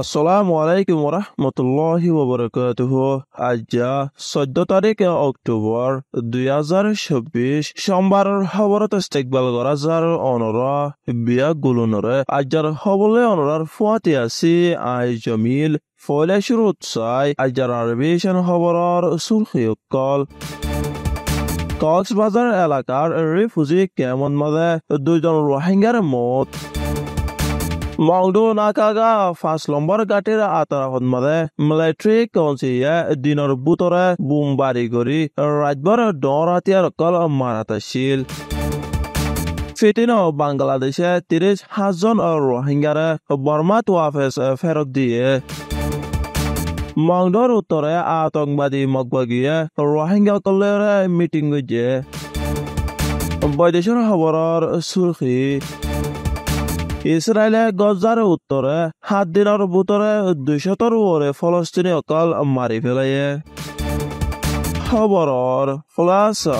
আসসালামু আলাইকুম রহমতুল্লাহি ওবরকাতুহ আজ যা চোদ্দ তারিখ অক্টোবর দুই হাজার চব্বিশ সোমবার খবরত ইস্তেকবাল করা যার অনরা বিয়া গুলনরে আজ যার হবলে অনরার ফুয়াতে আছি আই জমিল ফলে শুরুত চাই আজ যার আরবিশন খবরর সুলহিয়কল কক্সবাজার এলাকার রিফিউজি কেমন মাঝে দুইজন রোহিঙ্গার মত মংডোনাকাগা পাঁচ নম্বর ঘাটের আতারাহত মাদে মিলিটারি কাউন্সিলে দিনের বুতরে বুম বাড়ি করি রাতভর ডরাতিয়ার কল মারাতাছিল ফিটিনো বাংলাদেশে তিরিশ হাজার রোহিঙ্গারে বর্মা তোয়াফেস ফেরত দিয়ে মংডোর উত্তরে আতঙ্কবাদী মগবাগিয়ে রোহিঙ্গা কলের মিটিং গিয়ে বৈদেশৰ খবৰৰ চুৰখী ইসরায়েলে গজার উত্তরে সাত দিনের ভিতরে দুইশতর ওরে ফলস্তিনী অকল মারি পেলাইয়ে খবরর খোলাসা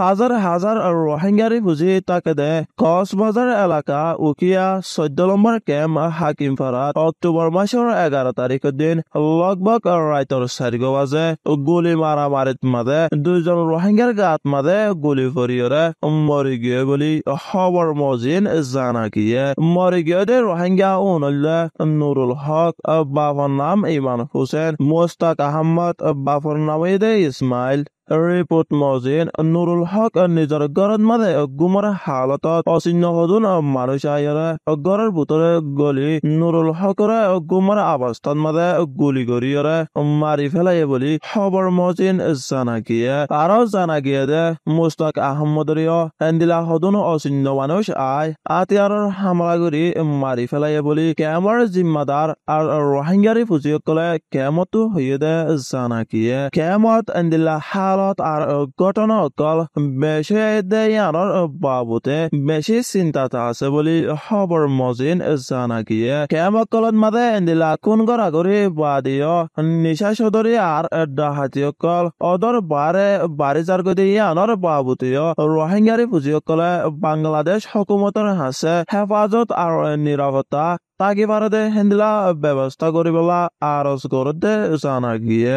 হাজাৰ হাজাৰ আৰু ৰোহিংগাৰী বুজি তাকে দে কচবাজাৰ এলেকা উকিয়া চৈধ্য নম্বৰ কেম্প হাকিমপাৰাত অক্টোবৰ মাহৰ এঘাৰ তাৰিখৰ দিন লগভগ ৰাইটৰ চাৰিগ বাজে গুলি মাৰা মাৰিত মাজে দুজন ৰোহিংগাৰ গাত মাজে গুলি ভৰিয়ৰে মৰি গৈ বুলি খবৰ মজিন জানাকিয়ে মৰি গৈ দে ৰোহিংগা উনলে নুৰুল হক বাপৰ নাম ইমান হুছেন মোস্তাক আহমদ বাপৰ নামেই দে ইছমাইল ريبوت موزين النور الحق النجار غرد مدى غمر حالتات অচিহ্ন সদন মানুষ আইয়ারে ঘরের ভিতরে গলি নুরুল হকরে গুমর অবস্থান মাদে গুলি গড়িয়রে মারি ফেলাই বলি খবর মজিন জানা গিয়ে আরো জানা গিয়ে দে মুস্তাক আহমদরীয় হেন্দিলা সদন অচিহ্ন মানুষ আয় আতিয়ারর হামলা করি মারি ফেলাই বলি কেমর জিম্মাদার আর রোহিঙ্গারি ফুজিয়কলে কেমতো হইয়ে দে জানা গিয়ে কেমত এন্দিলা হাল আদালত আর ঘটনাকল বেশি দেয়ানোর বাবুতে বেশি চিন্তাত আছে বলে খবর মজিন জানা গিয়ে কেমকলত মাদে এন্দিলা কোন গড়াগড়ি বাদিও নিশা চৌধুরী আর ডাহাতিয়কল অদর বারে বাড়ি যার গতি ইয়ানোর বাবুতিও রোহিঙ্গারি পুঁজিসকলে বাংলাদেশ হকুমতৰ হাসে হেফাজত আর নিরাপত্তা তাকে পারে হেন্দিলা ব্যবস্থা করিবলা আরজ করতে জানা গিয়ে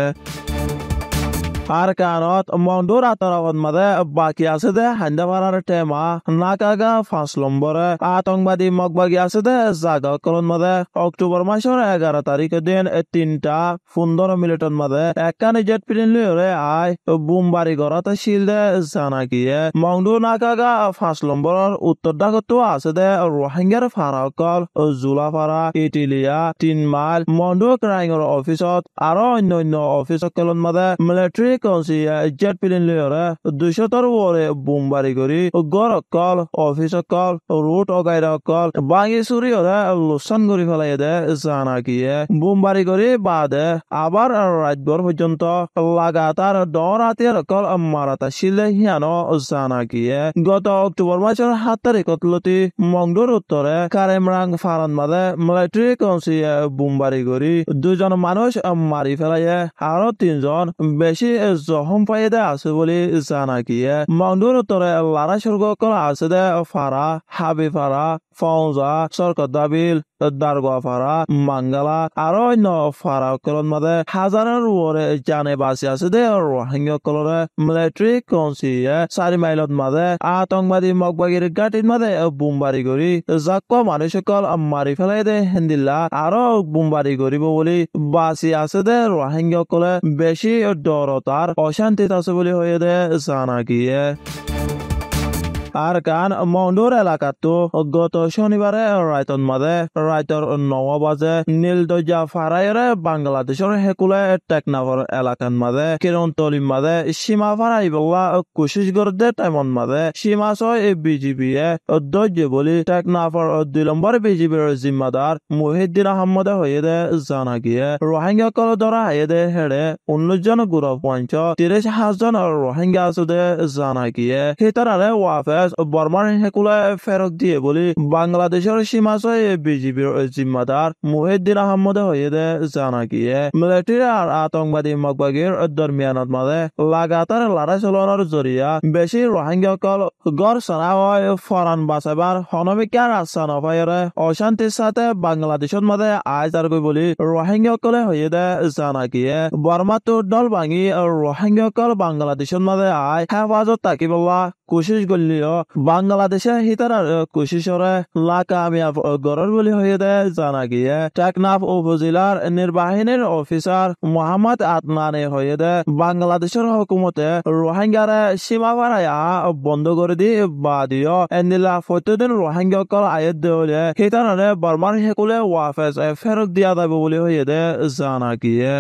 আর কানত মন্ডুর আতরাবত মাদে বাকি আছে দে হান্দা মারার টেমা নাকাগা পাঁচ নম্বরে আতঙ্কবাদী মগবাগি আছে দে জাগা করন মাদে অক্টোবর মাসের এগারো তারিখের দিন তিনটা পনেরো মিলিটন মাদে একখানে জেট প্লেন লিওরে আয় বুমবাড়ি গড়াতে শিল দে জানা গিয়ে মন্ডু নাকাগা পাঁচ নম্বরের উত্তর ডাকতো আছে দে রোহিঙ্গার ফারাকল জুলাফারা ইটিলিয়া তিন মাইল মন্ডু ক্রাইঙর অফিসত আরো অন্য অন্য অফিসত কেলন মাদে মিলিটারি কনসি জেট প্লেন লয়রা দুইশো তর ওরে বোমবারি করি গর কল অফিস কল রুট অগাইর কল বাঙি সুরি ওরে লোসান করি ফেলাই দে জানা গিয়ে বোমবারি করি বাদে আবার রাতভর পর্যন্ত লাগাতার দরাতে কল মারাতা শিলে হিয়ানো জানা গিয়ে গত অক্টোবর মাসের সাত তারিখত লতি মঙ্গর উত্তরে কারেমরাং ফারান মাদে মিলিটারি কনসি বোমবারি করি দুজন মানুষ মারি ফেলাইয়ে আরো তিনজন বেশি জহম পায়েদা আছে বুলি জানাকিয়ে মন্দুর তরে লারা স্বর্গ করা আছে দে ফারা হাবি ফারা ফৌজা সরকত দাবিল দারগোয়া ফাড়া মাঙ্গালা আর অন্য ফাড়াকলন মাদে হাজারের উপরে জানে বাঁচি আছে দে রোহিঙ্গাকলরে মিলিটারি কনসিয়ে চারি মাইলত মাদে আতঙ্কবাদী মগবাগির গাটির মাদে বুমবারি করি যাক মানুষকল মারি ফেলাই দে হেন্দিল্লা আরো বুমবারি করিব বলি বাঁচি আছে দে রোহিঙ্গাকলে বেশি ডর তার অশান্তিত আছে বলি হয়ে দে জানা গিয়ে আর কান মন্ডুর এলাকাতো গত শনিবারে রায়তন মাঝে রায়তর নব বাজে নীলদজা ফারাইরে বাংলাদেশের হেকুলে টেকনাফর এলাকার মাঝে কিরণতলির মাঝে সীমা ফারাই বলা কোশিশ করতে তেমন মাঝে সীমা ছয় বিজেপি এ অধ্যক্ষ বলি টেকনাফর দুই নম্বর বিজেপির জিম্মাদার মহিদ্দিন আহমদ হয়ে দে জানা গিয়ে রোহিঙ্গা কল ধরা হয়ে দে হেড়ে উনিশ জন গুরু পঞ্চ তিরিশ হাজার জন রোহিঙ্গা আসুদে জানা গিয়ে সে ওয়াফে বর্মার হেকুলা ফেরত দিয়ে বলি বাংলাদেশের সীমা ছয়ে বিজেপির জিম্মাদার মুহিদ্দিন আহমদ হয়ে জানা গিয়ে মিলিটারি আর আতঙ্কবাদী মগবাগীর দরমিয়ানত মাঝে লাগাতার লড়াই চলানোর জরিয়া বেশি রোহিঙ্গাসকল গড় সারা হয় ফরান বাঁচাবার সনমিকার আশ্বাস নভায়েৰে অশান্তিৰ সাথে বাংলাদেশত মাঝে আয়তার গৈ বলি রোহিঙ্গাসকলে হয়ে দে জানা গিয়ে বর্মাটোর দল ভাঙি রোহিঙ্গাসকল বাংলাদেশত মাঝে আয় হেফাজত থাকিবলা কোশিশ করলেও বাংলাদেশে হিতারার কোশিশরে লাকামিয়াব গরর বলে হয়ে দেয় জানা গিয়ে টেকনাফ উপজেলার নির্বাহিনীর অফিসার মোহাম্মদ আদনানে হয়ে দেয় বাংলাদেশের হকুমতে রোহিঙ্গারা সীমা বাড়াইয়া বন্ধ করে দি বা দিও এন্দিলা প্রতিদিন রোহিঙ্গাকল আয়ের দেওয়ালে হিতারে বর্মার হেকুলে ওয়াফেজ ফেরত দিয়া যাবে বলে হয়ে দেয় জানা গিয়ে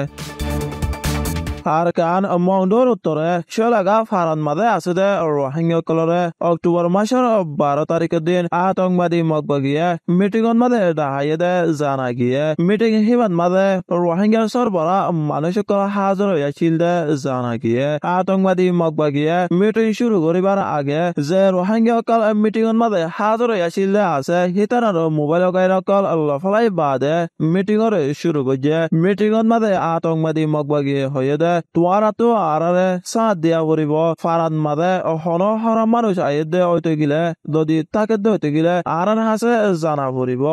আর কান মংডোর উত্তরে শোলাগা ফারান মাদে আছে দে রোহিঙ্গা কলরে অক্টোবর মাসের বারো তারিখের দিন আতঙ্কবাদী মগবগিয়ে মিটিং মাদে ডাহাইয়ে দে জানা গিয়ে মিটিং হিমান মাদে রোহিঙ্গার সরবরা মানুষ করা হাজার হইয়াছিল দে জানা গিয়ে আতঙ্কবাদী মগবগিয়ে মিটিং শুরু করিবার আগে যে রোহিঙ্গা কল মিটিং মাদে হাজার হয়েছিল দে আছে হিতার আর মোবাইল গাইর কল লফলাই বাদে মিটিং শুরু করছে মিটিং মাদে আতঙ্কবাদী মগবগিয়ে হয়ে দে তোয়ারাতো আরারে সাঁত দিয়া করিব ফারান মাদে হন হরা মানুষ আয়ে হইতে গিলে যদি তাকে দে হইতে গিলে আরার হাসে জানা পড়িব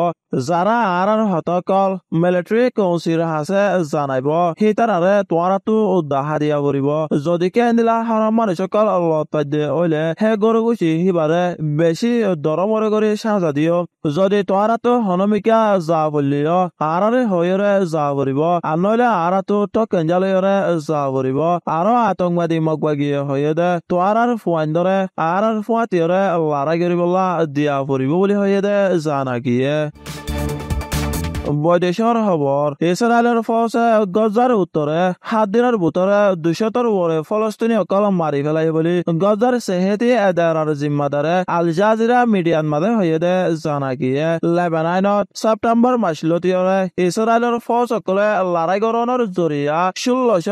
যারা আরার হতকল মিলিটারি কাউন্সিল হাসে জানাইব সেই তোয়ারাতো উদ্দাহা দিয়া পড়িব যদি কে নিলা মানুষকল লতাদ্য হইলে হে গরু গুছি বেশি দরমরে করে সাজা দিও যদি তোয়ারাতো হনমিকা যা বললিও আরারে হইরে যা পড়িব আর নইলে আরাতো টকেঞ্জালয়রে সাবরিব আরো আতঙ্কবাদী মগবাগিয়ে হয়েদে তোয়ার আর ফুয়ান ধরে আর আর ফুয়া তিয়রে লারা গরিবল্লা দিয়া ফুরিব বলে দে জানা গিয়ে বৈদেশৰ খবৰ ইছৰাইলৰ ফৌজে গজাৰ উত্তৰে সাত দিনৰ ভিতৰে দুশতৰ ওপৰে ফলস্তিনীসকলক মাৰি পেলাই বুলি গজাৰ চেহেতি এডাৰৰ জিম্মাদাৰে আল জাজিৰা মিডিয়াৰ মাজে হৈয়েদে জনাকিয়ে লেবানাইনত ছেপ্টেম্বৰ মাছলতিয়ৰে ইছৰাইলৰ ফৌজসকলে লাৰাইকৰণৰ জৰিয়া ষোল্লশ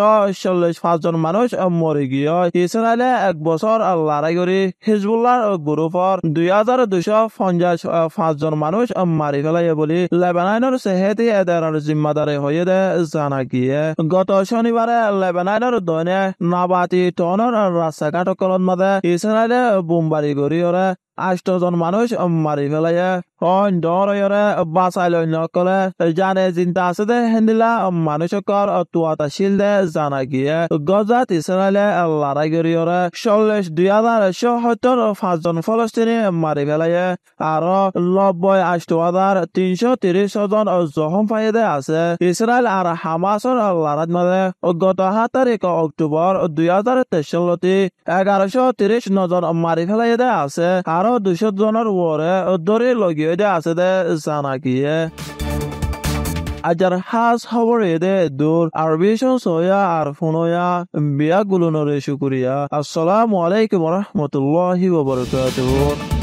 চল্লিশ পাঁচজন মানুহ মৰি গিয়ে ইছৰাইলে এক বছৰ লাৰাই কৰি হিজবুল্লাৰ গ্ৰুপৰ দুই হাজাৰ দুশ পঞ্চাছ পাঁচজন মানুহ মাৰি পেলাই বুলি লেবানাইনৰ صحت اداره ذمهداری های زنگیه گت شنیبر لبنان دنیا نباتی تانر رستگت کلان مده اسرائیل بمباری گوری আষ্টজন মানুষ মারি ফেলাইয়া অন ডরে বাঁচাইল নকলে জানে চিন্তা আছে দে হেন্দিলা মানুষকর তুয়াতা শিল দে জানা গিয়ে গজাত ইসরায়েলে লড়াই করি চল্লিশ দুই হাজার সত্তর পাঁচজন ফলস্তিনি মারি ফেলাইয়ে আরো নব্বই আষ্ট হাজার তিনশো তিরিশ জন জখম পাইয়ে দে আছে ইসরায়েল আর হামাসর লড়াই মাঝে গত সাত তারিখ অক্টোবর দুই হাজার তেইশ এগারোশো তিরিশ নজন মারি ফেলাইয়ে দে আছে আরো no dusha donar wore dore logi de asede sanakiye ajar has hawre de dur arbishon soya arfunoya biya gulunore shukriya assalamu alaikum wa rahmatullahi wa barakatuh